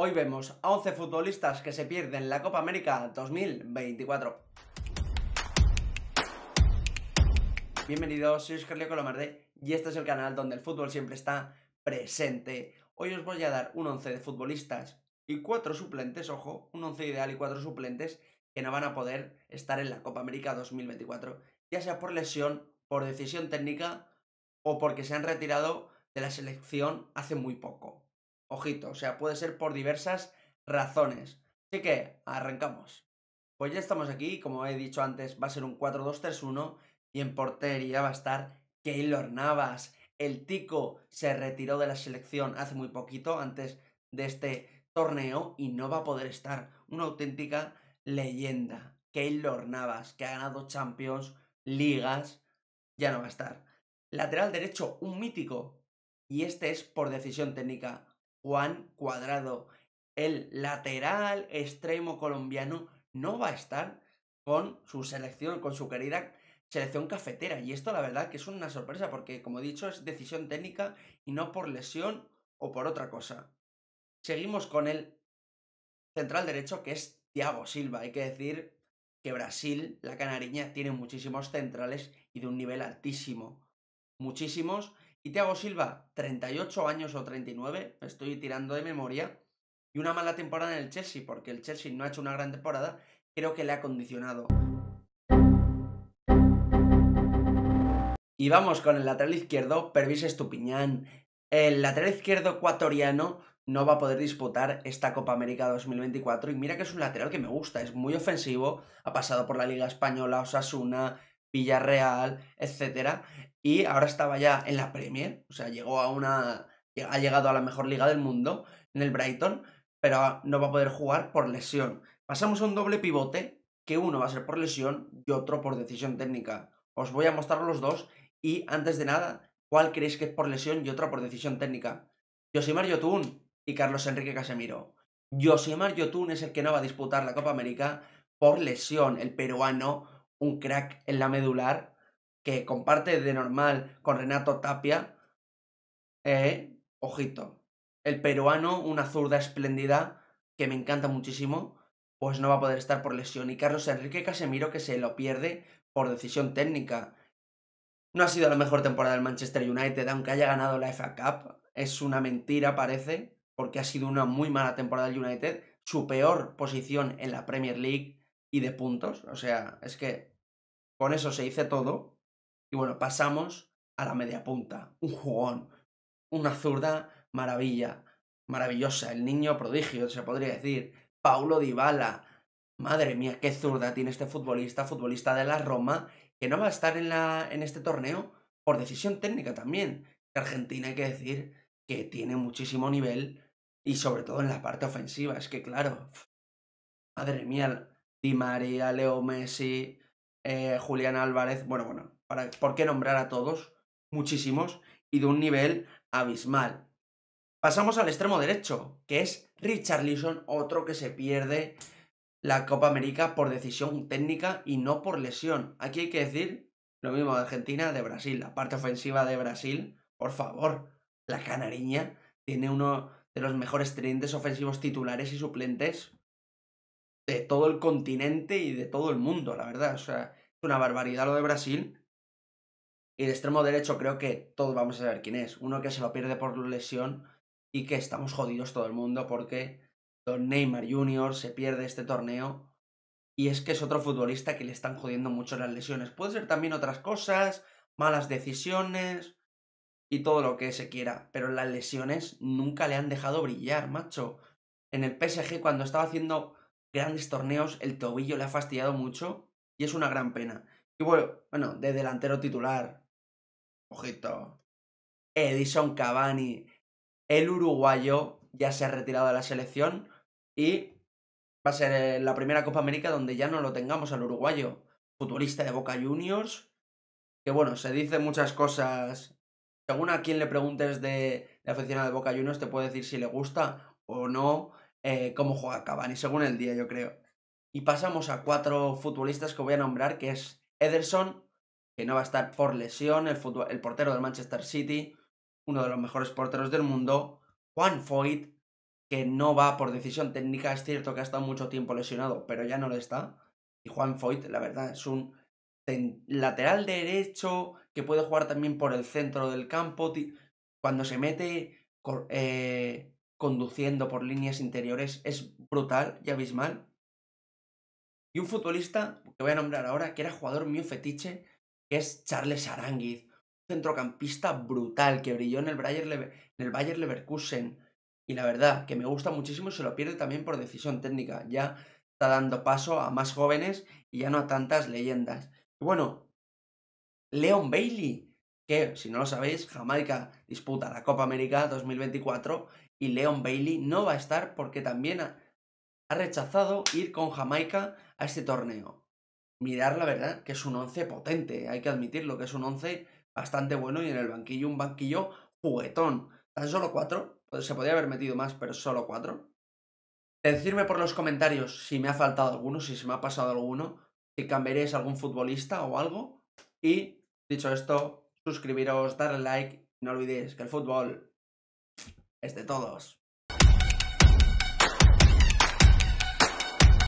Hoy vemos a 11 futbolistas que se pierden la Copa América 2024. Bienvenidos, soy Oscar Colomarde y este es el canal donde el fútbol siempre está presente. Hoy os voy a dar un 11 de futbolistas y 4 suplentes, ojo, un 11 ideal y 4 suplentes que no van a poder estar en la Copa América 2024, ya sea por lesión, por decisión técnica o porque se han retirado de la selección hace muy poco. Ojito, o sea, puede ser por diversas razones. Así que arrancamos. Pues ya estamos aquí, como he dicho antes, va a ser un 4-2-3-1 y en portería va a estar Keylor Navas. El Tico se retiró de la selección hace muy poquito, antes de este torneo, y no va a poder estar. Una auténtica leyenda. Keylor Navas, que ha ganado Champions, ligas, ya no va a estar. Lateral derecho, un mítico. Y este es por decisión técnica. Juan Cuadrado. El lateral extremo colombiano no va a estar con su selección, con su querida selección cafetera. Y esto la verdad que es una sorpresa porque, como he dicho, es decisión técnica y no por lesión o por otra cosa. Seguimos con el central derecho que es Thiago Silva. Hay que decir que Brasil, la canariña, tiene muchísimos centrales y de un nivel altísimo. Muchísimos y Thiago Silva, 38 años o 39, estoy tirando de memoria. Y una mala temporada en el Chelsea, porque el Chelsea no ha hecho una gran temporada, creo que le ha condicionado. Y vamos con el lateral izquierdo, Pervis Estupiñán. El lateral izquierdo ecuatoriano no va a poder disputar esta Copa América 2024. Y mira que es un lateral que me gusta, es muy ofensivo. Ha pasado por la Liga Española, Osasuna, Villarreal, etcétera, y ahora estaba ya en la Premier, o sea, llegó a una ha llegado a la mejor liga del mundo en el Brighton, pero no va a poder jugar por lesión. Pasamos a un doble pivote, que uno va a ser por lesión y otro por decisión técnica. Os voy a mostrar los dos y antes de nada, ¿cuál creéis que es por lesión y otro por decisión técnica? Josimar Yotun y Carlos Enrique Casemiro. Josimar Yotun es el que no va a disputar la Copa América por lesión. El peruano un crack en la medular que comparte de normal con Renato Tapia. Eh, ojito, el peruano, una zurda espléndida que me encanta muchísimo, pues no va a poder estar por lesión. Y Carlos Enrique Casemiro que se lo pierde por decisión técnica. No ha sido la mejor temporada del Manchester United, aunque haya ganado la FA Cup. Es una mentira, parece, porque ha sido una muy mala temporada del United. Su peor posición en la Premier League y de puntos. O sea, es que con eso se hizo todo. Y bueno, pasamos a la media punta. Un jugón. Una zurda maravilla. Maravillosa. El niño prodigio, se podría decir. Paulo Dybala. Madre mía, qué zurda tiene este futbolista, futbolista de la Roma, que no va a estar en, la, en este torneo por decisión técnica también. Argentina hay que decir que tiene muchísimo nivel y sobre todo en la parte ofensiva. Es que claro, madre mía, Di María, Leo Messi, eh, Julián Álvarez, bueno, bueno, para, ¿por qué nombrar a todos? Muchísimos y de un nivel abismal. Pasamos al extremo derecho, que es Richard Leeson, otro que se pierde la Copa América por decisión técnica y no por lesión. Aquí hay que decir lo mismo de Argentina, de Brasil. La parte ofensiva de Brasil, por favor, la canariña tiene uno de los mejores tenientes ofensivos titulares y suplentes de todo el continente y de todo el mundo, la verdad. O sea, es una barbaridad lo de Brasil. Y de extremo derecho creo que todos vamos a saber quién es. Uno que se lo pierde por lesión y que estamos jodidos todo el mundo porque Don Neymar Jr. se pierde este torneo. Y es que es otro futbolista que le están jodiendo mucho las lesiones. Puede ser también otras cosas, malas decisiones y todo lo que se quiera. Pero las lesiones nunca le han dejado brillar, macho. En el PSG cuando estaba haciendo grandes torneos, el tobillo le ha fastidiado mucho y es una gran pena. Y bueno, bueno, de delantero titular, ojito, Edison Cavani, el uruguayo ya se ha retirado de la selección y va a ser eh, la primera Copa América donde ya no lo tengamos al uruguayo, Futurista de Boca Juniors, que bueno, se dice muchas cosas. Según a quien le preguntes de, la aficionado de Boca Juniors, te puede decir si le gusta o no eh, cómo juega Cavani, según el día, yo creo. Y pasamos a cuatro futbolistas que voy a nombrar, que es Ederson, que no va a estar por lesión, el, el portero del Manchester City, uno de los mejores porteros del mundo, Juan Foyt, que no va por decisión técnica, es cierto que ha estado mucho tiempo lesionado, pero ya no lo está. Y Juan Foyt, la verdad, es un lateral derecho que puede jugar también por el centro del campo. Cuando se mete, eh, conduciendo por líneas interiores es brutal y abismal. Y un futbolista que voy a nombrar ahora, que era jugador mío fetiche, que es Charles Aranguiz, un centrocampista brutal que brilló en el, Bayer en el Bayer Leverkusen. Y la verdad, que me gusta muchísimo y se lo pierde también por decisión técnica. Ya está dando paso a más jóvenes y ya no a tantas leyendas. bueno, Leon Bailey, que, si no lo sabéis, Jamaica disputa la Copa América 2024 y Leon Bailey no va a estar porque también ha, rechazado ir con Jamaica a este torneo. Mirar la verdad que es un once potente, ¿eh? hay que admitirlo, que es un once bastante bueno y en el banquillo un banquillo juguetón. Tan solo cuatro, pues, se podría haber metido más, pero solo cuatro. Decirme por los comentarios si me ha faltado alguno, si se me ha pasado alguno, si cambiaréis algún futbolista o algo. Y dicho esto, suscribiros, darle like. No olvidéis que el fútbol es de todos.